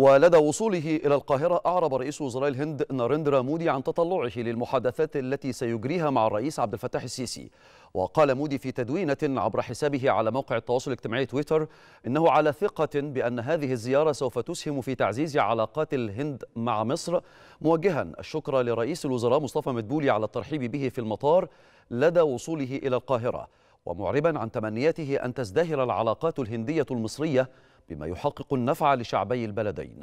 ولدى وصوله إلى القاهرة أعرب رئيس وزراء الهند ناريندرا مودي عن تطلعه للمحادثات التي سيجريها مع الرئيس عبد الفتاح السيسي وقال مودي في تدوينة عبر حسابه على موقع التواصل الاجتماعي تويتر إنه على ثقة بأن هذه الزيارة سوف تسهم في تعزيز علاقات الهند مع مصر موجها الشكر لرئيس الوزراء مصطفى مدبولي على الترحيب به في المطار لدى وصوله إلى القاهرة ومعربا عن تمنياته أن تزدهر العلاقات الهندية المصرية بما يحقق النفع لشعبي البلدين